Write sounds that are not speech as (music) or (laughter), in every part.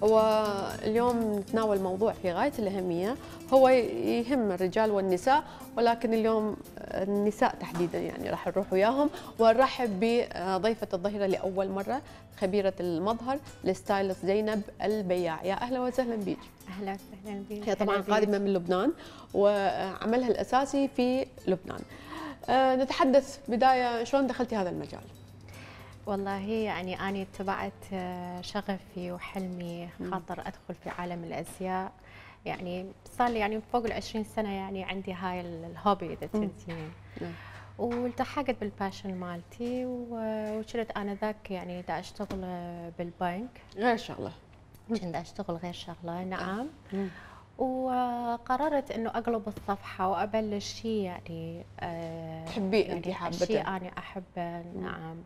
واليوم نتناول موضوع في غاية الأهمية هو يهم الرجال والنساء ولكن اليوم النساء تحديدا يعني راح نروح وياهم ونرحب بضيفة الظهيرة لأول مرة خبيرة المظهر الستايلست زينب البياع يا أهلا وسهلا بيك أهلا وسهلا بيك هي طبعا قادمة من لبنان وعملها الأساسي في لبنان أه، نتحدث بداية شلون دخلتي هذا المجال؟ والله يعني أنا اتبعت آه، شغفي وحلمي خاطر أدخل في عالم الأزياء يعني صار لي يعني فوق ال 20 سنة يعني عندي هاي الهوبي إذا تنسيني نعم. والتحقت بالباشن مالتي وكنت انذاك يعني دا اشتغل آه، بالبنك غير شغله كنت اشتغل غير شغله نعم مم. وقررت انه اقلب الصفحه وابلش شيء يعني آه، تحبيه يعني انت حابه شيء انا احبه نعم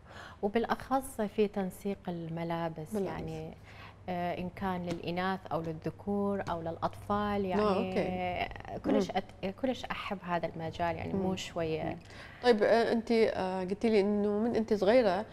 وبالاخص في تنسيق الملابس يعني، ملابس. يعني ان كان للاناث او للذكور او للاطفال آه، يعني أوكي. كلش أت... كلش احب هذا المجال يعني مو شويه طيب انت قلتي لي انه من انت صغيره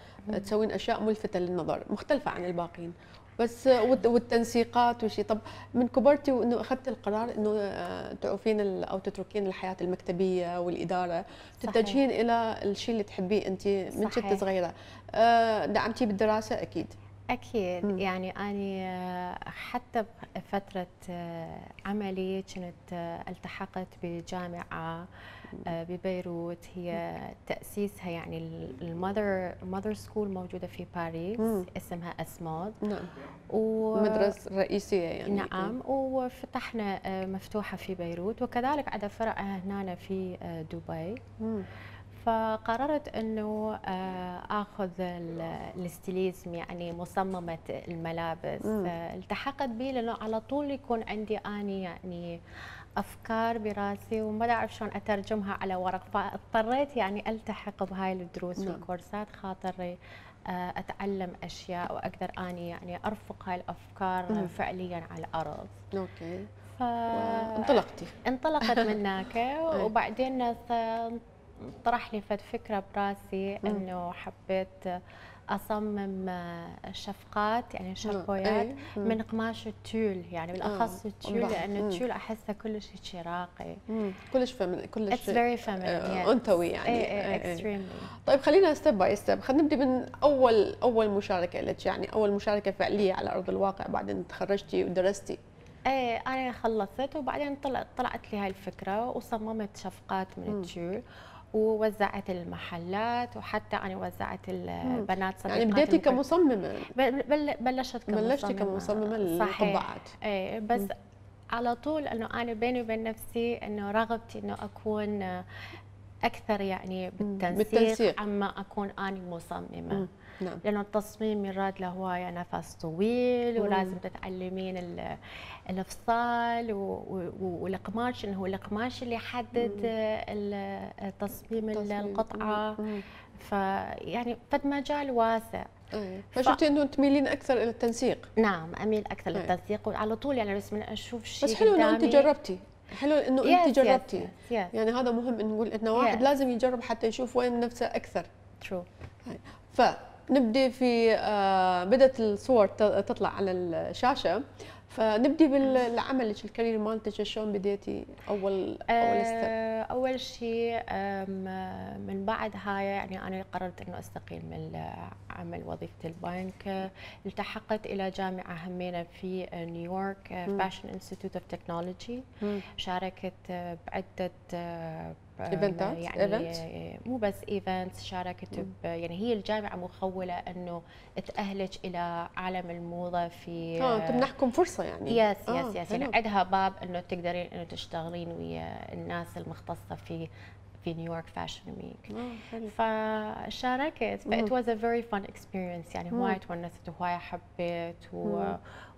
تسوين اشياء ملفته للنظر مختلفه عن الباقيين بس والتنسيقات وشي طب من كبرتي وانه اخذتي القرار انه آه، تعوفين او تتركين الحياه المكتبيه والاداره تتجهين الى الشيء اللي تحبيه انت من كنت صغيره آه، دعمتي بالدراسه اكيد اكيد م. يعني انا آه، حتى بفتره آه، عملي كنت آه، التحقت بجامعه ببيروت هي تاسيسها يعني المذر مذر سكول موجوده في باريس م. اسمها اسمود نعم و... مدرسه رئيسيه يعني نعم وفتحنا مفتوحه في بيروت وكذلك عدد فرع هنا في دبي م. فقررت انه آه، اخذ الستيليزم يعني مصممه الملابس آه، التحقت به لانه على طول يكون عندي اني يعني افكار براسي وما اعرف شلون اترجمها على ورق فاضطريت يعني التحق بهاي الدروس نعم. والكورسات خاطري آه، اتعلم اشياء واقدر اني يعني ارفق هاي الافكار نعم. فعليا على الارض. اوكي. ف... انطلقتي انطلقت من هناك (laughs) إيه. وبعدين طرح لي فد فكره براسي انه حبيت اصمم آه، شفقات يعني شربويات إيه. من قماش التول يعني بالاخص آه. التول لانه التول احسه كلش هيك راقي كلش كلش اتس آه، فيري انثوي يعني اكستريملي إيه، إيه، طيب خلينا ستيب باي ستيب خلينا نبدا من اول اول مشاركه لك يعني اول مشاركه فعليه على ارض الواقع بعدين تخرجتي ودرستي ايه انا خلصت وبعدين طلعت طلعت لي هاي الفكره وصممت شفقات من التيول ووزعت المحلات وحتى انا وزعت البنات صديقات يعني بديتي كمصممه بل بلشت كمصممه بلشتي كمصممه للقبعات اي بس م. على طول انه انا بيني وبين نفسي انه رغبتي انه اكون اكثر يعني بالتنسيق, بالتنسيق. عما اكون اني مصممه نعم. لانه التصميم يراد له هوايه نفس طويل ولازم تتعلمين الافصال والقماش انه هو القماش اللي يحدد تصميم القطعه فيعني فد مجال واسع إيه. فشفتي انه تميلين اكثر الى التنسيق نعم اميل اكثر إيه. للتنسيق وعلى طول يعني بس من اشوف شيء بس حلو انه انت جربتي حلو انه yes, انت جربتي yes, yes. يعني هذا مهم إن نقول انه واحد yes. لازم يجرب حتى يشوف وين نفسه اكثر ترو فنبدا في آه، بدات الصور تطلع على الشاشه فنبدي بالعمل الكارير مالتك شلون بديتي اول اول ستيب؟ آه، اول شيء آه، من بعد هاي يعني انا قررت انه استقيل من عمل وظيفه البنك التحقت الى جامعه همينه في نيويورك فاشن انستيتوت اوف تكنولوجي شاركت آه، بعده ايفنتات يعني إيفنت؟ مو بس ايفنت شاركت يعني هي الجامعه مخوله انه تاهلك الى عالم الموضه في اه تمنحكم آه، فرصه يعني يس يس آه يس يعني عندها باب انه تقدرين انه تشتغلين ويا الناس المختصه في في نيويورك فاشن ويك فشاركت فايت واز ا فيري فان اكسبيرينس يعني هواي تونست وهواي حبيت و...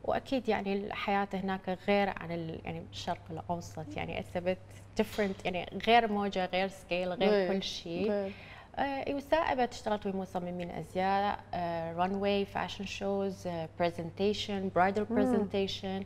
واكيد يعني الحياه هناك غير عن ال... يعني الشرق الاوسط يعني اتس ديفرنت يعني غير موجه غير سكيل غير كل شيء آه، يساعد تشتغل في مصممين ازياء واي فاشن شوز برزنتيشن برايدل برزنتيشن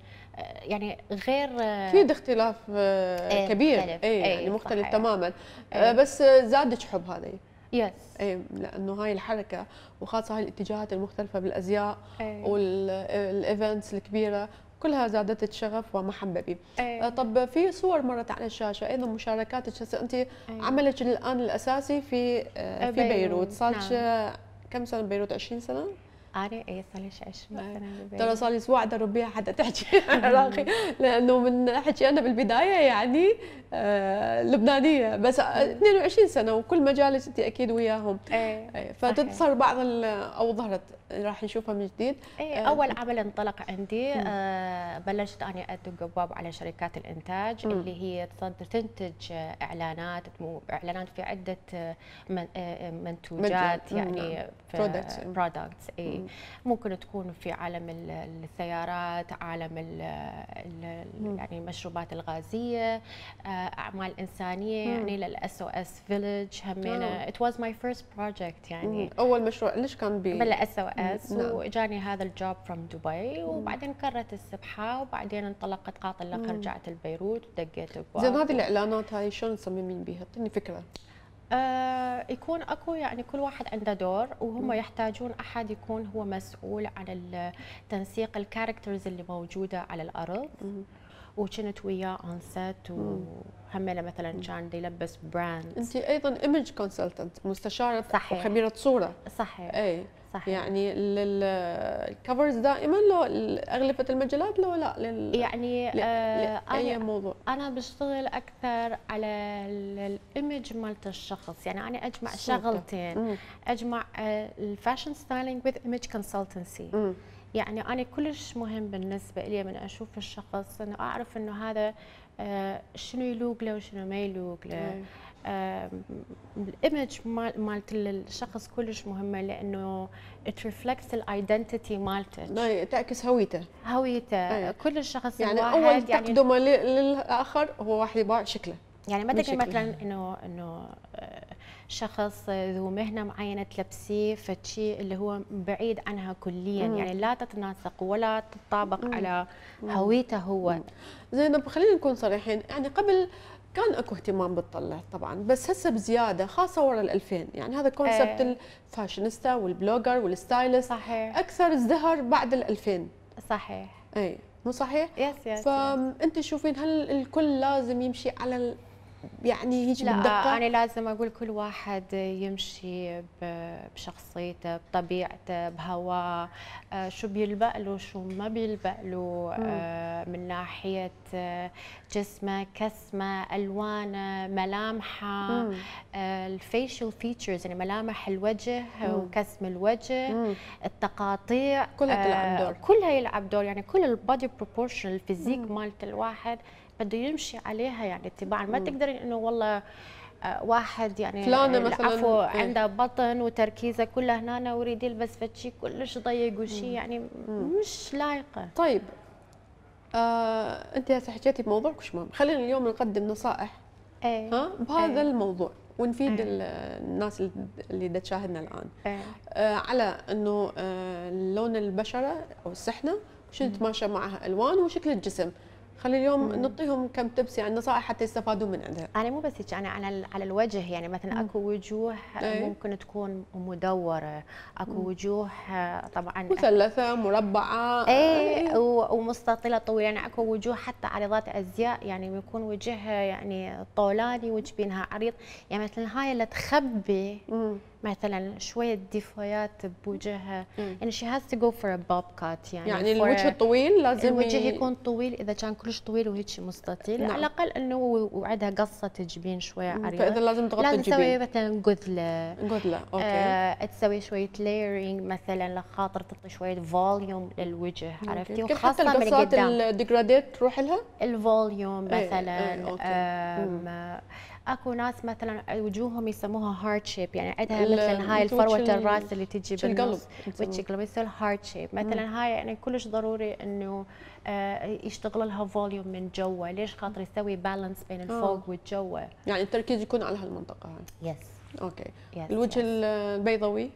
يعني غير آه، اكيد اختلاف آه، إيه، كبير اي إيه، يعني مختلف إيه. تماما أي. بس زادك حب هذه يس اي لانه هاي الحركه وخاصه هاي الاتجاهات المختلفه بالازياء والايفنتس الكبيره كلها زادت الشغف ومحبه بي أيه. آه، طب في صور مرت على الشاشه ايضا مشاركاتك هسه انت أيه. عملك الان الاساسي في آه، في بيروت صار نعم. كم سنه بيروت 20 سنه انا اي صار لي 20 سنه إيه. ترى صار لي اسبوع ادرب حتى تحكي عراقي (laughs) (laughs) لانه من حكي انا بالبدايه يعني آه، لبنانيه بس 22 إيه. سنه وكل مجالس انت اكيد وياهم أي. إيه، فتتصل بعض او ظهرت راح نشوفها من جديد إيه آه، اول عمل انطلق عندي آه بلشت اني ادق جواب على شركات الانتاج مم. اللي هي تصدر تنتج آه، اعلانات اعلانات في عده آه، من منتوجات يعني برودكتس برودكتس اي ممكن تكون في عالم السيارات عالم الـ الـ يعني المشروبات الغازيه اعمال انسانيه مم. يعني للاس او اس فيلج همينه ات واز ماي فيرست بروجكت يعني مم. اول مشروع ليش كان بي؟ بالاس او اس نعم. واجاني هذا الجوب فروم دبي وبعدين كرت السبحه وبعدين انطلقت قاطله لك رجعت لبيروت ودقيت ابواب زين هذه الاعلانات هاي شلون تصممين بيها؟ اعطيني فكره. آه، يكون اكو يعني كل واحد عنده دور وهم يحتاجون احد يكون هو مسؤول عن تنسيق الكاركترز اللي موجوده على الارض. وكنت وياه اون سيت وهم مثلا كان hmm. يلبس براند انت ايضا ايمج كونسلتنت مستشاره صحيح. وخبيره صوره صحيح اي صحيح. يعني الكفرز دائما لو اغلفه المجلات لو لا لل... يعني اي آه موضوع انا بشتغل اكثر على الايمج مالت الشخص يعني انا اجمع صوتة. شغلتين مم. اجمع آه، الفاشن ستايلينج وذ ايمج كونسلتنسي يعني أنا كلش مهم بالنسبة لي من أشوف الشخص أنه أعرف أنه هذا آه، شنو يلوق له وشنو ما يلوق له طيب. الايمج مالت الشخص كلش مهمه لانه ات ريفلكتس الايدنتيتي مالته تعكس هويته هويته أيه. كل الشخص يعني اول يعني تقدمه يعني للاخر هو واحد يباع شكله يعني ما تقول مثلا انه انه آه، شخص ذو مهنه معينه تلبسيه فشي اللي هو بعيد عنها كليا مم. يعني لا تتناسق ولا تتطابق مم. على هويته هو زينب خلينا نكون صريحين يعني قبل كان اكو اهتمام بالطلة طبعا بس هسه بزياده خاصه ورا ال 2000 يعني هذا كونسبت ايه. الفاشينيستا والبلوجر والستايلست صحيح اكثر ازدهر بعد ال 2000 صحيح اي مو صحيح؟ يس يس فانت تشوفين هل الكل لازم يمشي على يعني هيك لا بالدقه انا لازم اقول كل واحد يمشي بشخصيته بطبيعته بهواه آه، شو بيلبق له شو ما بيلبق له آه، من ناحيه آه، جسمه كسمه الوانه ملامحه الفيشل فيتشرز يعني ملامح الوجه مم. وكسم الوجه مم. التقاطيع كلها تلعب دور كلها يلعب دور يعني كل البادي بروبورشن الفيزيك مالت الواحد بده يمشي عليها يعني اتباعا ما تقدري انه والله آه، واحد يعني فلانة مثلا عفو إيه. عندها بطن وتركيزه كله هنا وريدي يلبس فتشي كلش ضيق وشي يعني مش لايقه طيب آه، انت هسه حكيتي بموضوع كشمام مهم خلينا اليوم نقدم نصائح أي. ها بهذا أي. الموضوع ونفيد ايه؟ الناس اللي دا تشاهدنا الان أي. آه على انه آه لون البشره او السحنه شنو تتماشى معها الوان وشكل الجسم خلي اليوم مم. نعطيهم كم تبس يعني نصائح حتى يستفادوا من عندها انا مو بس هيك انا على على الوجه يعني مثلا مم. اكو وجوه أي. ممكن تكون مدوره اكو مم. وجوه طبعا مثلثه مربعه اي إيه. ومستطيله طويله يعني اكو وجوه حتى عريضات ازياء يعني يكون وجهها يعني طولاني وجبينها عريض يعني مثلا هاي اللي تخبي مم. مثلا شويه ديفايات بوجهها يعني شي هاز تو جو فور ا بوب كات يعني يعني الوجه الطويل لازم الوجه يكون طويل اذا كان كلش طويل وهيك مستطيل نعم. على الاقل انه وعدها قصه تجبين شويه عريضه فاذا لازم تغطي الجبين لازم تسوي مثلا قذله قذله آه، اوكي آه تسوي شويه ليرينج مثلا لخاطر تعطي شويه فوليوم للوجه عرفتي وخاصه حتى القصات الديجراديت تروح لها الفوليوم مثلا ايه. ايه. اكو ناس مثلا وجوههم يسموها هارد شيب يعني عندها مثلا هاي الفروه الراس اللي تجي بالنص وتش مثل هارد شيب مثلا هاي يعني كلش ضروري انه آه، يشتغل لها فوليوم من جوا ليش خاطر يسوي بالانس بين آه. الفوق والجوا يعني التركيز يكون على هالمنطقه هاي يس اوكي الوجه البيضوي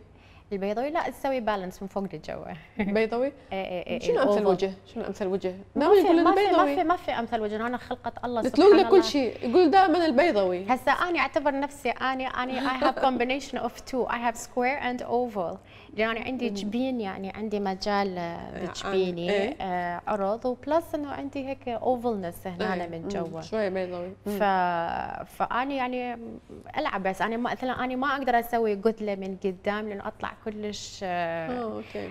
البيضوي لا تسوي بالانس من فوق لجوا بيضوي؟ اي اي اي شنو امثل وجه؟ شنو امثل وجه؟ دائما يقول البيضوي ما في ما في امثل وجه انا خلقه الله سبحانه وتعالى كل شيء يقول دائما البيضوي هسا انا اعتبر نفسي انا انا اي هاف كومبينيشن اوف تو اي هاف سكوير اند اوفل يعني عندي جبين يعني عندي مجال آه، آه، بجبيني آه، إيه. عرض وبلس انه عندي هيك اوفلنس هنا إيه. من جوا شوي بيضوي ف... فاني يعني العب بس انا مثلا انا ما اقدر اسوي قتله من قدام لانه اطلع كلش آه، اوكي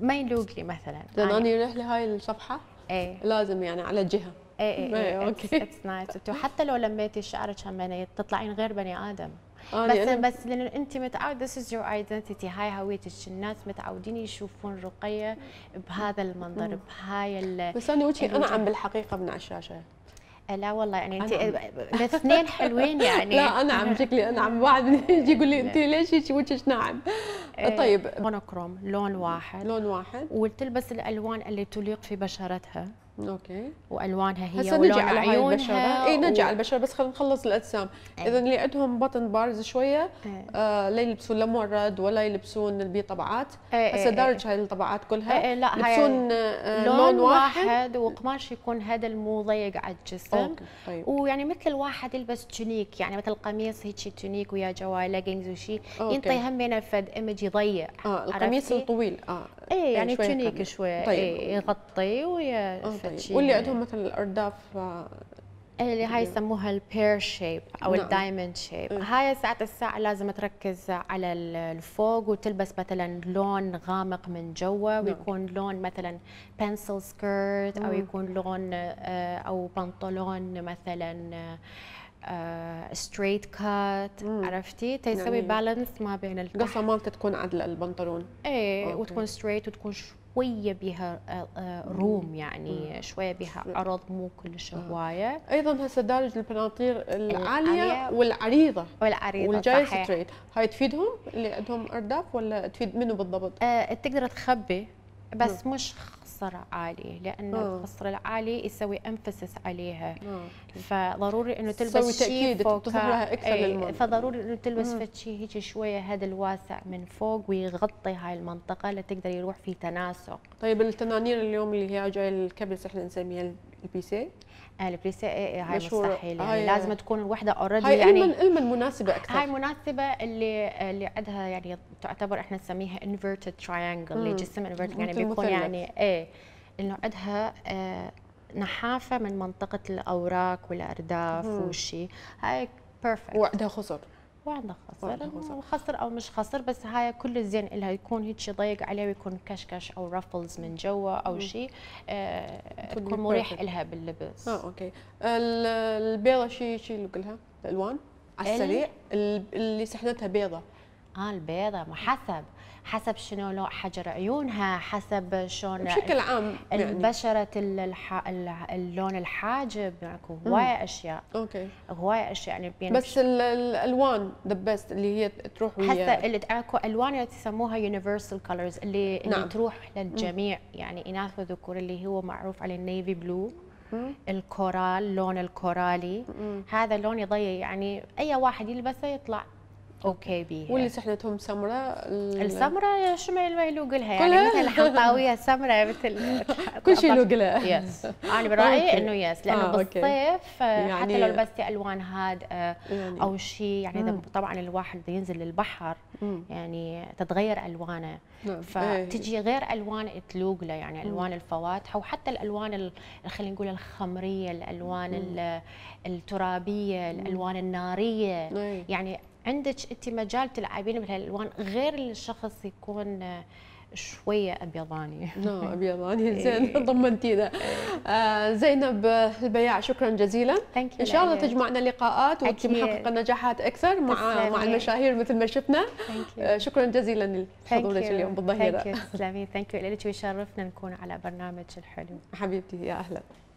ما يلوق لي مثلا لان انا يروح لي هاي الصفحه ايه لازم يعني على جهه ايه ايه, إيه،, إيه، اوكي اتس نايس وحتى لو لميتي شعرك تطلعين غير بني ادم آه، بس أنا... بس لان انت متعود ذس از يور ايدنتيتي هاي هويتك الناس متعودين يشوفون رقيه بهذا المنظر بهاي ال... بس انا وجهي انا عم بالحقيقه من على الشاشه لا والله يعني انت الاثنين (laughs) حلوين يعني (laughs) لا انا عم شكلي انا عم بعد (laughs) يجي يقول لي انت ليش هيك وجهك ناعم إيه. طيب مونوكروم لون واحد لون واحد وتلبس الالوان اللي تليق في بشرتها اوكي والوانها هي هسه نجي على عيونها اي نجي و... على البشره بس خلينا نخلص الاجسام إيه. اذا اللي عندهم بطن بارز شويه إيه. آه لا يلبسون لا مورد ولا يلبسون البي طبعات إيه، هسه دارج هاي الطبعات كلها أي لا يلبسون آه لون, لون واحد, واحد وقماش يكون هذا مو ضيق على الجسم أوكي. طيب. ويعني مثل الواحد يلبس تونيك يعني مثل قميص هيك تونيك ويا جوال ليجنز وشي ينطي هم فد ايمج يضيق اه القميص الطويل اه ايه يعني, يعني تونيك شوي طيب. إيه يغطي آه، طيب. واللي عندهم مثلا الارداف إيه، اللي هاي يعني يسموها البير شيب او نعم. الدايموند شيب هاي ساعة الساعة لازم تركز على الفوق وتلبس مثلا لون غامق من جوا نعم. ويكون لون مثلا بنسل سكيرت او يكون لون آه، او بنطلون مثلا ستريت آه، كات عرفتي تسوي يعني بالانس ما بين القصه مالته تكون عدل البنطلون ايه أوكي. وتكون ستريت وتكون شويه بها آه، آه، روم يعني مم. شويه بها عرض مو كلش هوايه ايضا هسه دارج البناطير العاليه والعريضه والعريضه والجاي صحيح. ستريت هاي تفيدهم اللي عندهم ارداف ولا تفيد منو بالضبط؟ أه تقدر تخبي بس مم. مش الخصر عالي لأن أوه. الخصر العالي يسوي امفسس عليها أوه. فضروري إنه تلبس شيء فوق فضروري إنه تلبس أمم. شيء هيك شوية هذا الواسع من فوق ويغطي هاي المنطقة لتقدر يروح في تناسق طيب التنانير اليوم اللي هي جاي الكبس احنا نسميها البي سي آه، اي آه، هاي مستحيل يعني هاي لازم تكون الوحده اوريدي يعني هاي المن المناسبه اكثر هاي المناسبه اللي اللي عندها يعني تعتبر احنا نسميها انفيرتد تراينجل اللي جسم انفيرتد يعني بيكون يعني ايه انه عندها آه، نحافه من منطقه الاوراق والارداف والشيء هاي بيرفكت وعندها خصر وعندها خصر خصر او مش خصر بس هاي كل الزين لها يكون هيك ضيق عليه ويكون كشكش او رفلز من جوا او شيء آه يكون مريح لها باللبس اه اوكي البيضه شيء شيء اللي قلها الالوان على السريع اللي سحنتها بيضه اه البيضه ما حسب حسب شنو لون حجر عيونها حسب شلون بشكل عام يعني. بشره الح... اللون الحاجب اكو يعني هوايه اشياء اوكي هوايه اشياء يعني بين بس الالوان ذا بيست اللي هي تروح ويا حتى اللي اكو الوان اللي تسموها يونيفرسال كلرز اللي, نعم. اللي تروح للجميع م. يعني اناث وذكور اللي هو معروف عليه النيفي بلو الكورال لون الكورالي هذا اللون يضيع يعني اي واحد يلبسه يطلع اوكي بيها واللي سحنتهم سمراء السمراء ما يلوق لها يعني مثل الحنطاويه السمراء مثل (laughs) كل شيء يلوق لها يس انا برايي انه يس لانه آه بالصيف آه، يعني حتى لو لبستي الوان هادئه يعني او شيء يعني اذا طبعا الواحد ينزل للبحر يعني تتغير الوانه نعم. فتجي إيه. غير الوان تلوق له يعني الوان الفواتح وحتى الالوان خلينا نقول الخمريه الالوان الترابيه الالوان الناريه إيه. يعني عندك انت مجال تلعبين بهالالوان غير اللي الشخص يكون آه، شويه ابيضاني (laughs) نعم ابيضاني إيه. زين ضمنتينا إيه. آه زينب آه، البياع شكرا جزيلا ان شاء الله تجمعنا لقاءات وانت محققه نجاحات اكثر مع مع المشاهير مثل ما شفنا آه شكرا جزيلا لحضورك اليوم بالظهيره ثانك يو تسلمي ثانك يو لك ويشرفنا نكون على برنامج الحلو حبيبتي يا اهلا